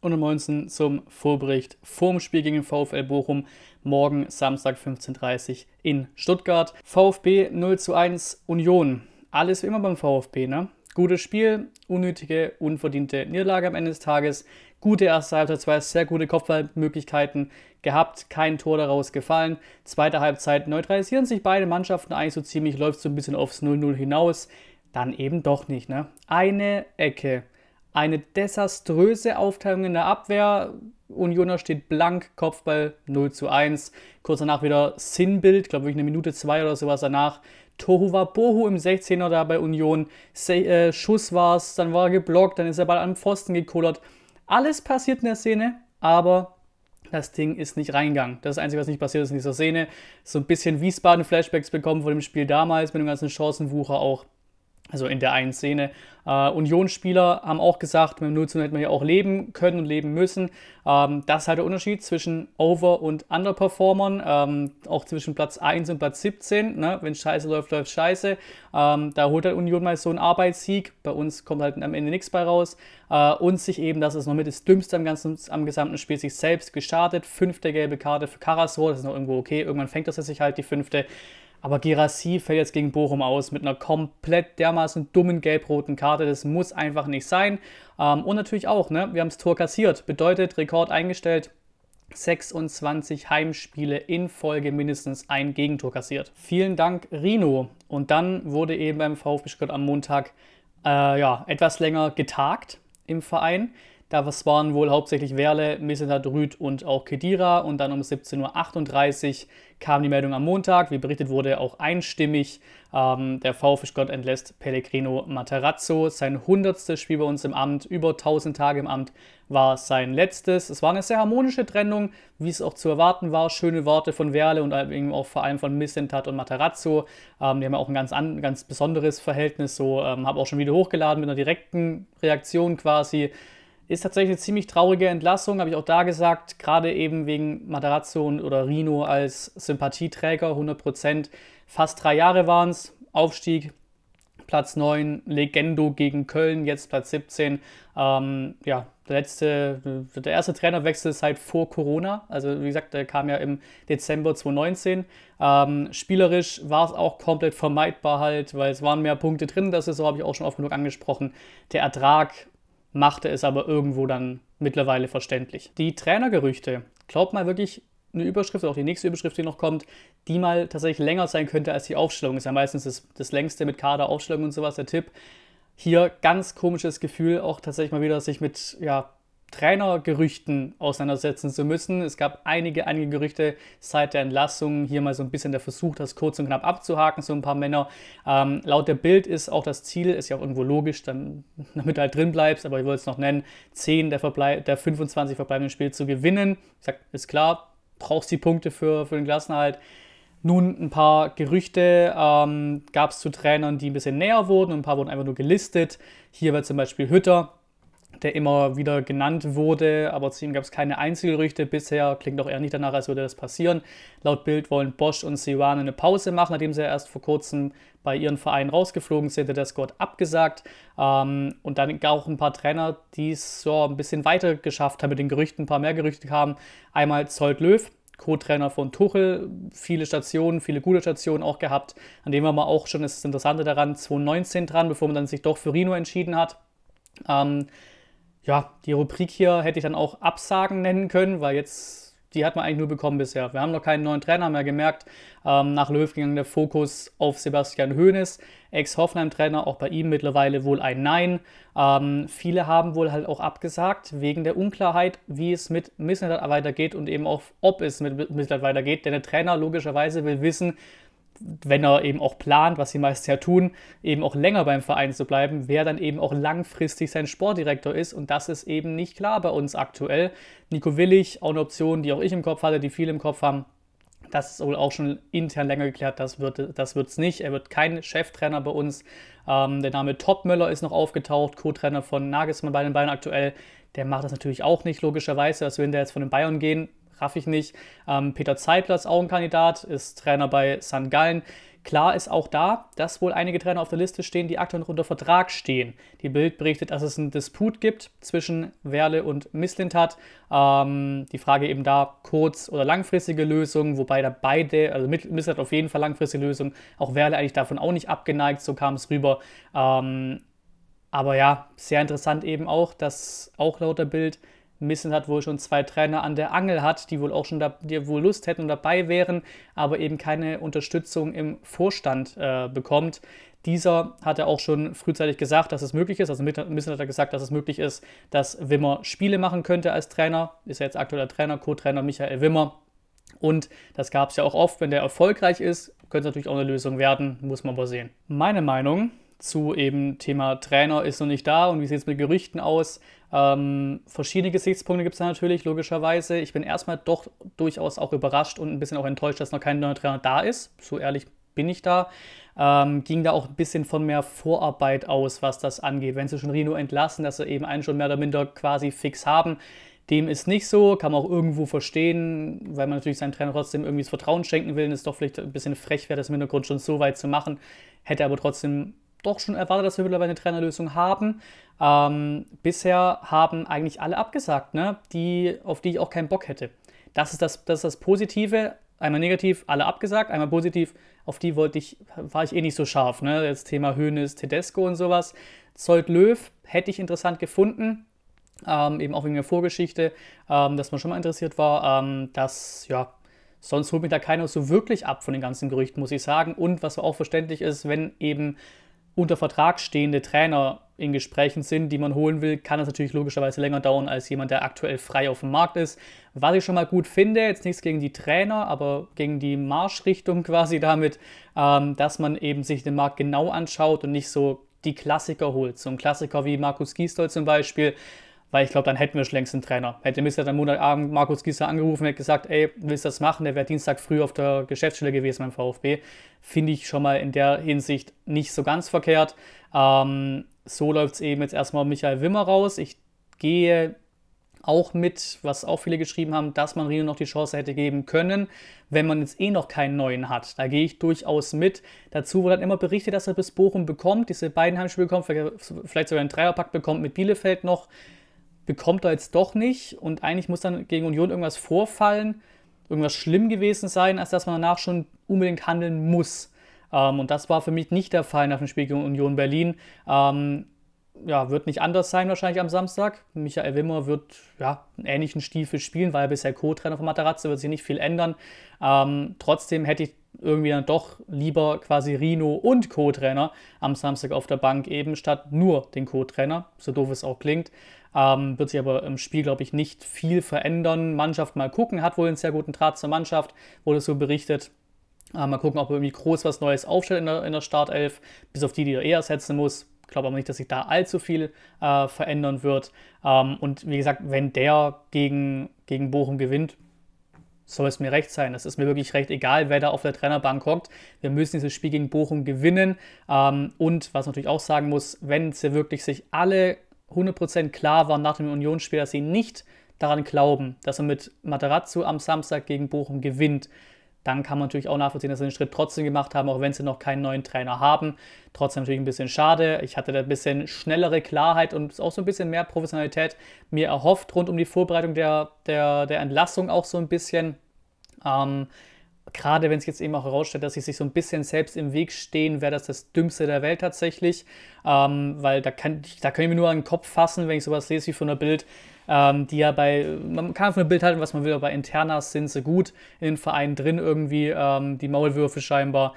und um 19 zum Vorbericht vorm Spiel gegen den VfL Bochum. Morgen Samstag 15.30 Uhr in Stuttgart. VfB 0 zu 1 Union. Alles wie immer beim VfB, ne? Gutes Spiel, unnötige, unverdiente Niederlage am Ende des Tages. Gute erste Halbzeit, zwei sehr gute Kopfballmöglichkeiten gehabt, kein Tor daraus gefallen. Zweite Halbzeit neutralisieren sich beide Mannschaften eigentlich so ziemlich, läuft so ein bisschen aufs 0-0 hinaus. Dann eben doch nicht, ne? Eine Ecke eine desaströse Aufteilung in der Abwehr. Unioner steht blank, Kopfball 0 zu 1. Kurz danach wieder Sinnbild, glaube ich eine Minute 2 oder sowas danach. Tohuwa Bohu im 16er da bei Union. Se äh, Schuss war es, dann war er geblockt, dann ist er Ball an den Pfosten gekullert. Alles passiert in der Szene, aber das Ding ist nicht reingegangen. Das, ist das Einzige, was nicht passiert ist in dieser Szene. So ein bisschen Wiesbaden-Flashbacks bekommen von dem Spiel damals mit dem ganzen Chancenwucher auch also in der einen Szene. Äh, Union-Spieler haben auch gesagt, mit dem 0 zu 0 hätte man ja auch leben können und leben müssen. Ähm, das ist halt der Unterschied zwischen Over- und Underperformern, ähm, auch zwischen Platz 1 und Platz 17. Ne? Wenn Scheiße läuft, läuft Scheiße. Ähm, da holt halt Union mal so einen Arbeitssieg. Bei uns kommt halt am Ende nichts bei raus. Äh, und sich eben, das ist noch mit das Dümmste am, ganzen, am gesamten Spiel, sich selbst gestartet. Fünfte gelbe Karte für Karasor, das ist noch irgendwo okay. Irgendwann fängt das sich halt die fünfte. Aber Gerassi fällt jetzt gegen Bochum aus mit einer komplett dermaßen dummen gelb-roten Karte. Das muss einfach nicht sein. Ähm, und natürlich auch, ne? wir haben das Tor kassiert. Bedeutet, Rekord eingestellt. 26 Heimspiele in Folge mindestens ein Gegentor kassiert. Vielen Dank, Rino. Und dann wurde eben beim VfB Stuttgart am Montag äh, ja, etwas länger getagt im Verein. Da waren wohl hauptsächlich Werle, Rüd und auch Kedira. Und dann um 17.38 Uhr kam die Meldung am Montag. Wie berichtet wurde, auch einstimmig. Ähm, der VfB Gott entlässt Pellegrino Materazzo. Sein 100. Spiel bei uns im Amt, über 1000 Tage im Amt, war sein letztes. Es war eine sehr harmonische Trennung, wie es auch zu erwarten war. Schöne Worte von Werle und auch vor allem von Missentat und Materazzo. Ähm, die haben ja auch ein ganz, an, ganz besonderes Verhältnis. So ähm, habe auch schon wieder hochgeladen mit einer direkten Reaktion quasi. Ist tatsächlich eine ziemlich traurige Entlassung, habe ich auch da gesagt, gerade eben wegen Matarazzo oder Rino als Sympathieträger, 100%. Fast drei Jahre waren es, Aufstieg, Platz 9, Legendo gegen Köln, jetzt Platz 17. Ähm, ja, der letzte, der erste Trainerwechsel seit halt vor Corona. Also wie gesagt, der kam ja im Dezember 2019. Ähm, spielerisch war es auch komplett vermeidbar halt, weil es waren mehr Punkte drin. Das ist so, habe ich auch schon oft genug angesprochen. Der Ertrag machte es aber irgendwo dann mittlerweile verständlich. Die Trainergerüchte, glaubt mal wirklich eine Überschrift, auch die nächste Überschrift, die noch kommt, die mal tatsächlich länger sein könnte als die Aufstellung. Ist ja meistens das, das längste mit Kader, Aufstellung und sowas, der Tipp. Hier ganz komisches Gefühl, auch tatsächlich mal wieder sich mit ja, Trainergerüchten auseinandersetzen zu müssen. Es gab einige, einige Gerüchte seit der Entlassung. Hier mal so ein bisschen der Versuch, das kurz und knapp abzuhaken, so ein paar Männer. Ähm, laut der Bild ist auch das Ziel, ist ja auch irgendwo logisch, dann, damit du halt drin bleibst, aber ich wollte es noch nennen, 10 der, Verblei der 25 verbleibenden Spiele zu gewinnen. Ich sag, ist klar, brauchst die Punkte für, für den Klassenhalt. Nun ein paar Gerüchte ähm, gab es zu Trainern, die ein bisschen näher wurden und ein paar wurden einfach nur gelistet. Hier war zum Beispiel Hütter, der immer wieder genannt wurde, aber zu ihm gab es keine Einzelgerüchte bisher. Klingt auch eher nicht danach, als würde das passieren. Laut Bild wollen Bosch und Siwan eine Pause machen, nachdem sie ja erst vor kurzem bei ihren Vereinen rausgeflogen sind, hat der Squad abgesagt. Ähm, und dann gab auch ein paar Trainer, die es so ein bisschen weiter geschafft haben mit den Gerüchten, ein paar mehr Gerüchte kamen. Einmal Zolt Löw, Co-Trainer von Tuchel, viele Stationen, viele gute Stationen auch gehabt. An dem war man auch schon, das ist das Interessante daran, 2019 dran, bevor man dann sich doch für Rino entschieden hat. Ähm, ja, die Rubrik hier hätte ich dann auch Absagen nennen können, weil jetzt, die hat man eigentlich nur bekommen bisher. Wir haben noch keinen neuen Trainer mehr gemerkt. Ähm, nach Löw ging der Fokus auf Sebastian Hoeneß, Ex-Hoffenheim-Trainer, auch bei ihm mittlerweile wohl ein Nein. Ähm, viele haben wohl halt auch abgesagt, wegen der Unklarheit, wie es mit Misseltat weitergeht und eben auch, ob es mit Misseltat weitergeht. Denn der Trainer logischerweise will wissen, wenn er eben auch plant, was sie meisten ja tun, eben auch länger beim Verein zu bleiben, wer dann eben auch langfristig sein Sportdirektor ist. Und das ist eben nicht klar bei uns aktuell. Nico Willig, auch eine Option, die auch ich im Kopf hatte, die viele im Kopf haben. Das ist wohl auch schon intern länger geklärt, das wird es das nicht. Er wird kein Cheftrainer bei uns. Ähm, der Name Topmöller ist noch aufgetaucht, Co-Trainer von Nagelsmann bei den Bayern aktuell. Der macht das natürlich auch nicht, logischerweise, dass wir der jetzt von den Bayern gehen raff ich nicht. Ähm, Peter Zeitler ist auch ein Kandidat, ist Trainer bei St. Gallen. Klar ist auch da, dass wohl einige Trainer auf der Liste stehen, die aktuell noch unter Vertrag stehen. Die Bild berichtet, dass es einen Disput gibt zwischen Werle und Misslintat. Ähm, die Frage eben da, kurz- oder langfristige Lösung, wobei da beide, also Misslintat auf jeden Fall langfristige Lösung, auch Werle eigentlich davon auch nicht abgeneigt, so kam es rüber. Ähm, aber ja, sehr interessant eben auch, dass auch laut der Bild Missen hat wohl schon zwei Trainer an der Angel hat, die wohl auch schon da, die wohl Lust hätten und dabei wären, aber eben keine Unterstützung im Vorstand äh, bekommt. Dieser hat ja auch schon frühzeitig gesagt, dass es möglich ist. Also Missen hat er gesagt, dass es möglich ist, dass Wimmer Spiele machen könnte als Trainer. Ist ja jetzt aktueller Trainer, Co-Trainer Michael Wimmer. Und das gab es ja auch oft, wenn der erfolgreich ist, könnte es natürlich auch eine Lösung werden, muss man aber sehen. Meine Meinung zu eben Thema Trainer ist noch nicht da und wie sieht es mit Gerüchten aus? Ähm, verschiedene Gesichtspunkte gibt es da natürlich, logischerweise. Ich bin erstmal doch durchaus auch überrascht und ein bisschen auch enttäuscht, dass noch kein neuer Trainer da ist. So ehrlich bin ich da. Ähm, ging da auch ein bisschen von mehr Vorarbeit aus, was das angeht. Wenn sie schon Rino entlassen, dass sie eben einen schon mehr oder minder quasi fix haben, dem ist nicht so, kann man auch irgendwo verstehen, weil man natürlich seinem Trainer trotzdem irgendwie das Vertrauen schenken will. Und es doch vielleicht ein bisschen frech wäre, das im Hintergrund schon so weit zu machen. Hätte aber trotzdem doch schon erwartet, dass wir mittlerweile eine Trainerlösung haben. Ähm, bisher haben eigentlich alle abgesagt, ne? die, auf die ich auch keinen Bock hätte. Das ist das, das ist das Positive. Einmal negativ, alle abgesagt. Einmal positiv, auf die wollte ich, war ich eh nicht so scharf. Ne? Das Thema Hönes, Tedesco und sowas. Zolt Löw hätte ich interessant gefunden. Ähm, eben auch wegen der Vorgeschichte, ähm, dass man schon mal interessiert war. Ähm, dass, ja, sonst holt mich da keiner so wirklich ab von den ganzen Gerüchten, muss ich sagen. Und was auch verständlich ist, wenn eben unter Vertrag stehende Trainer in Gesprächen sind, die man holen will, kann das natürlich logischerweise länger dauern als jemand, der aktuell frei auf dem Markt ist. Was ich schon mal gut finde, jetzt nichts gegen die Trainer, aber gegen die Marschrichtung quasi damit, ähm, dass man eben sich den Markt genau anschaut und nicht so die Klassiker holt. So ein Klassiker wie Markus Gisdol zum Beispiel, weil ich glaube, dann hätten wir schon längst einen Trainer. Hätte Mist dann Montagabend Markus Gieser angerufen, hätte gesagt, ey, willst du das machen? Der wäre Dienstag früh auf der Geschäftsstelle gewesen beim VfB. Finde ich schon mal in der Hinsicht nicht so ganz verkehrt. Ähm, so läuft es eben jetzt erstmal Michael Wimmer raus. Ich gehe auch mit, was auch viele geschrieben haben, dass man Rino noch die Chance hätte geben können, wenn man jetzt eh noch keinen neuen hat. Da gehe ich durchaus mit. Dazu wurde dann immer berichtet, dass er bis Bochum bekommt, diese beiden Heimspiele bekommt, vielleicht sogar einen Dreierpack bekommt mit Bielefeld noch bekommt er jetzt doch nicht und eigentlich muss dann gegen Union irgendwas vorfallen, irgendwas schlimm gewesen sein, als dass man danach schon unbedingt handeln muss. Ähm, und das war für mich nicht der Fall nach dem Spiel gegen Union Berlin. Ähm, ja, wird nicht anders sein wahrscheinlich am Samstag. Michael Wimmer wird ja, einen ähnlichen Stiefel spielen, weil er bisher Co-Trainer von Matarazzo wird sich nicht viel ändern. Ähm, trotzdem hätte ich irgendwie dann doch lieber quasi Rino und Co-Trainer am Samstag auf der Bank eben, statt nur den Co-Trainer, so doof es auch klingt. Ähm, wird sich aber im Spiel, glaube ich, nicht viel verändern. Mannschaft mal gucken, hat wohl einen sehr guten Draht zur Mannschaft, wurde so berichtet. Äh, mal gucken, ob er irgendwie groß was Neues aufstellt in der, in der Startelf, bis auf die, die er eher setzen muss. Ich glaube aber nicht, dass sich da allzu viel äh, verändern wird. Ähm, und wie gesagt, wenn der gegen, gegen Bochum gewinnt, soll es mir recht sein. Es ist mir wirklich recht egal, wer da auf der Trainerbank hockt. Wir müssen dieses Spiel gegen Bochum gewinnen. Ähm, und was natürlich auch sagen muss, wenn sie wirklich sich alle 100% klar war nach dem Unionsspiel, dass sie nicht daran glauben, dass er mit Materazzo am Samstag gegen Bochum gewinnt. Dann kann man natürlich auch nachvollziehen, dass sie den Schritt trotzdem gemacht haben, auch wenn sie noch keinen neuen Trainer haben. Trotzdem natürlich ein bisschen schade. Ich hatte da ein bisschen schnellere Klarheit und auch so ein bisschen mehr Professionalität mir erhofft rund um die Vorbereitung der, der, der Entlassung auch so ein bisschen. Ähm, gerade wenn es jetzt eben auch herausstellt, dass sie sich so ein bisschen selbst im Weg stehen, wäre das das Dümmste der Welt tatsächlich. Ähm, weil da kann, ich, da kann ich mir nur an den Kopf fassen, wenn ich sowas lese wie von der Bild, ähm, die ja bei, man kann von der Bild halten, was man will, aber bei Internas sind sie gut in den Vereinen drin irgendwie, ähm, die Maulwürfe scheinbar.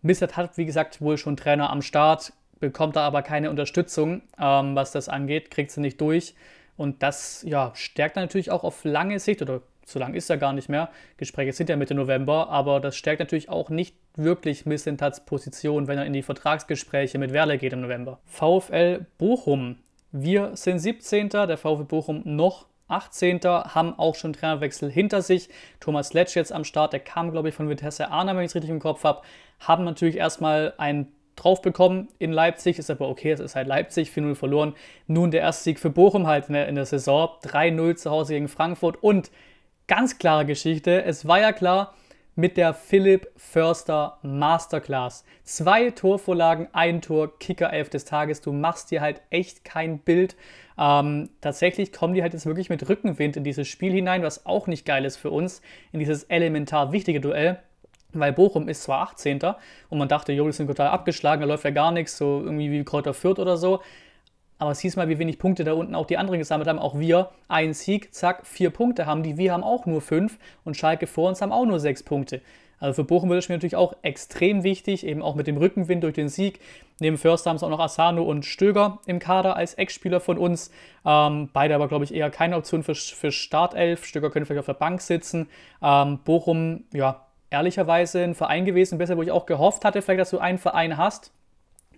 Missert hat, wie gesagt, wohl schon Trainer am Start, bekommt da aber keine Unterstützung, ähm, was das angeht, kriegt sie nicht durch. Und das ja, stärkt natürlich auch auf lange Sicht oder so lang ist er gar nicht mehr. Gespräche sind ja Mitte November, aber das stärkt natürlich auch nicht wirklich Missentats Position, wenn er in die Vertragsgespräche mit Werle geht im November. VfL Bochum. Wir sind 17. Der VfL Bochum noch 18. haben auch schon Trainerwechsel hinter sich. Thomas Letsch jetzt am Start, der kam, glaube ich, von Vitesse Arnhem, wenn ich es richtig im Kopf habe. Haben natürlich erstmal einen drauf bekommen in Leipzig, ist aber okay, es ist halt Leipzig, 4-0 verloren. Nun der erste Sieg für Bochum halt in der, in der Saison, 3-0 zu Hause gegen Frankfurt und ganz klare Geschichte. Es war ja klar mit der Philipp Förster Masterclass. Zwei Torvorlagen, ein Tor, Kicker 11 des Tages. Du machst dir halt echt kein Bild. Ähm, tatsächlich kommen die halt jetzt wirklich mit Rückenwind in dieses Spiel hinein, was auch nicht geil ist für uns, in dieses elementar wichtige Duell. Weil Bochum ist zwar 18. und man dachte, jo, die sind total abgeschlagen, da läuft ja gar nichts, so irgendwie wie Kräuter Fürth oder so. Aber siehst mal, wie wenig Punkte da unten auch die anderen gesammelt haben. Auch wir, ein Sieg, zack, vier Punkte haben die. Wir haben auch nur fünf und Schalke vor uns haben auch nur sechs Punkte. Also für Bochum wird es mir natürlich auch extrem wichtig, eben auch mit dem Rückenwind durch den Sieg. Neben Förster haben es auch noch Asano und Stöger im Kader als Ex-Spieler von uns. Ähm, beide aber, glaube ich, eher keine Option für, für Startelf. Stöger könnte vielleicht auf der Bank sitzen. Ähm, Bochum, ja, ehrlicherweise ein Verein gewesen, besser, wo ich auch gehofft hatte, vielleicht, dass du einen Verein hast,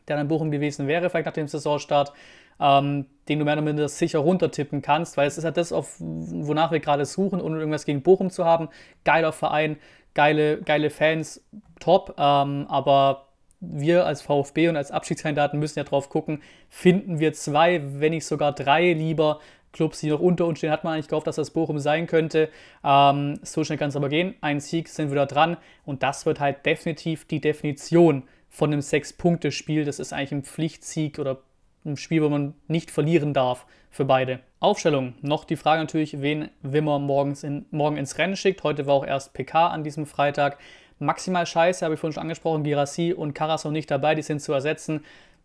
der dann Bochum gewesen wäre, vielleicht nach dem Saisonstart ähm, den du mehr oder minder sicher runtertippen kannst, weil es ist ja halt das, auf, wonach wir gerade suchen, ohne irgendwas gegen Bochum zu haben. Geiler Verein, geile, geile Fans, top, ähm, aber wir als VfB und als Abstiegskandidaten müssen ja drauf gucken, finden wir zwei, wenn nicht sogar drei lieber Clubs, die noch unter uns stehen, hat man eigentlich gehofft, dass das Bochum sein könnte. Ähm, so schnell kann es aber gehen. Ein Sieg sind wir da dran und das wird halt definitiv die Definition von einem Sechs-Punkte-Spiel. Das ist eigentlich ein Pflichtsieg oder ein Spiel, wo man nicht verlieren darf für beide. Aufstellung. Noch die Frage natürlich, wen Wimmer morgens in, morgen ins Rennen schickt. Heute war auch erst PK an diesem Freitag. Maximal scheiße, habe ich vorhin schon angesprochen, Girassi und noch nicht dabei, die sind zu ersetzen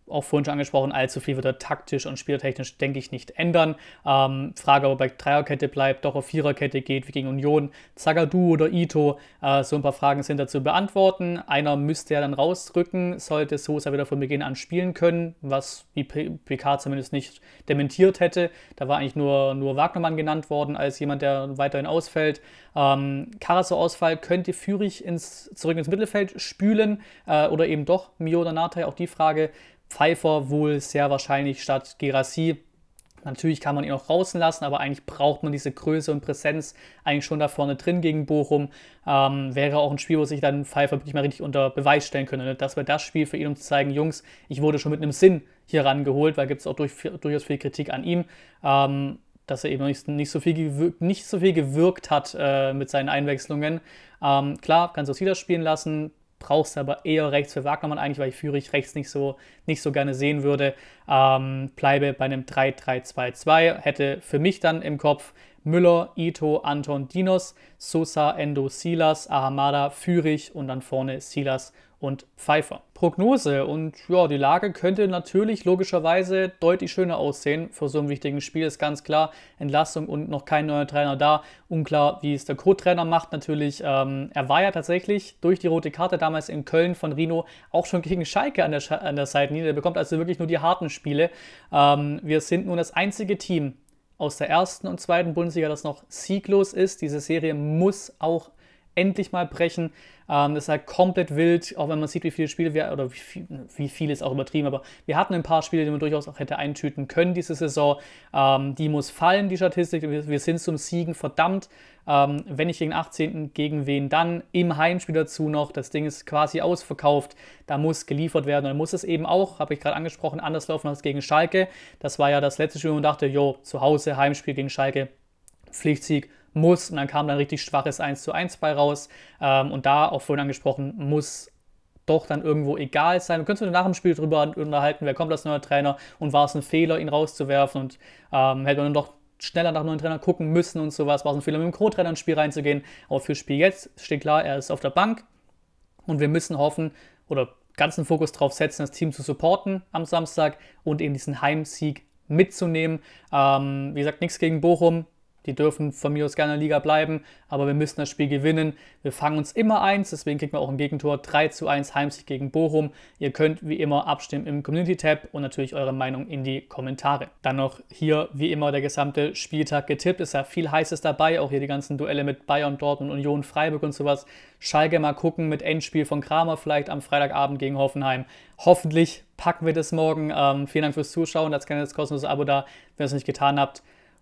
auch vorhin schon angesprochen, allzu viel wird er taktisch und spielertechnisch, denke ich, nicht ändern. Ähm, Frage, ob er bei Dreierkette bleibt, doch auf Viererkette geht, wie gegen Union, Zagadou oder Ito. Äh, so ein paar Fragen sind da zu beantworten. Einer müsste ja dann rausrücken, sollte Sosa wieder von Beginn an spielen können, was die PK zumindest nicht dementiert hätte. Da war eigentlich nur, nur Wagnermann genannt worden als jemand, der weiterhin ausfällt. Ähm, Karasso-Ausfall könnte Führig ins, zurück ins Mittelfeld spülen äh, oder eben doch Mio oder Natai, auch die Frage. Pfeiffer wohl sehr wahrscheinlich statt Gerassi. Natürlich kann man ihn auch draußen lassen, aber eigentlich braucht man diese Größe und Präsenz eigentlich schon da vorne drin gegen Bochum. Ähm, wäre auch ein Spiel, wo sich dann Pfeiffer wirklich mal richtig unter Beweis stellen könnte. Ne? Das wäre das Spiel für ihn, um zu zeigen, Jungs, ich wurde schon mit einem Sinn hier rangeholt, weil gibt es auch durch, durchaus viel Kritik an ihm. Ähm, dass er eben nicht, nicht, so, viel gewirkt, nicht so viel gewirkt hat äh, mit seinen Einwechslungen. Ähm, klar, kannst du es wieder spielen lassen brauchst du aber eher rechts für Wagnermann eigentlich, weil ich Führig rechts nicht so, nicht so gerne sehen würde. Ähm, bleibe bei einem 3-3-2-2, hätte für mich dann im Kopf Müller, Ito, Anton, Dinos, Sosa, Endo, Silas, Ahamada, Fürich und dann vorne Silas und Pfeiffer. Prognose und ja, die Lage könnte natürlich logischerweise deutlich schöner aussehen Vor so einem wichtigen Spiel, ist ganz klar. Entlassung und noch kein neuer Trainer da. Unklar, wie es der Co-Trainer macht natürlich. Ähm, er war ja tatsächlich durch die rote Karte damals in Köln von Rino auch schon gegen Schalke an der, Sch an der Seitenlinie. Er bekommt also wirklich nur die harten Spiele. Ähm, wir sind nun das einzige Team, aus der ersten und zweiten Bundesliga das noch sieglos ist. Diese Serie muss auch endlich mal brechen. Ähm, das ist halt komplett wild, auch wenn man sieht, wie viele Spiele wir, oder wie viel, wie viel ist auch übertrieben, aber wir hatten ein paar Spiele, die man durchaus auch hätte eintüten können diese Saison. Ähm, die muss fallen, die Statistik. Wir, wir sind zum Siegen verdammt. Ähm, wenn nicht gegen 18. gegen wen dann? Im Heimspiel dazu noch. Das Ding ist quasi ausverkauft. Da muss geliefert werden. dann muss es eben auch, habe ich gerade angesprochen, anders laufen als gegen Schalke. Das war ja das letzte Spiel, wo man dachte, jo, zu Hause, Heimspiel gegen Schalke, Pflichtsieg muss. Und dann kam dann richtig schwaches 1 zu 1 bei raus. Ähm, und da, auch vorhin angesprochen, muss doch dann irgendwo egal sein. Wir können uns nach dem Spiel drüber unterhalten, wer kommt als neuer Trainer und war es ein Fehler, ihn rauszuwerfen und ähm, hätte man dann doch schneller nach neuen Trainer gucken müssen und sowas. War es ein Fehler, mit dem Co-Trainer ins Spiel reinzugehen. Aber fürs Spiel jetzt steht klar, er ist auf der Bank und wir müssen hoffen oder ganzen Fokus darauf setzen, das Team zu supporten am Samstag und eben diesen Heimsieg mitzunehmen. Ähm, wie gesagt, nichts gegen Bochum, die dürfen von mir aus gerne in der Liga bleiben, aber wir müssen das Spiel gewinnen. Wir fangen uns immer eins, deswegen kriegen wir auch ein Gegentor 3 zu 1 Heimsicht gegen Bochum. Ihr könnt wie immer abstimmen im Community-Tab und natürlich eure Meinung in die Kommentare. Dann noch hier wie immer der gesamte Spieltag getippt. Ist ja viel Heißes dabei, auch hier die ganzen Duelle mit Bayern, Dortmund, Union, Freiburg und sowas. Schalke mal gucken mit Endspiel von Kramer vielleicht am Freitagabend gegen Hoffenheim. Hoffentlich packen wir das morgen. Ähm, vielen Dank fürs Zuschauen. Lasst gerne das kostenlose Abo da, wenn ihr es nicht getan habt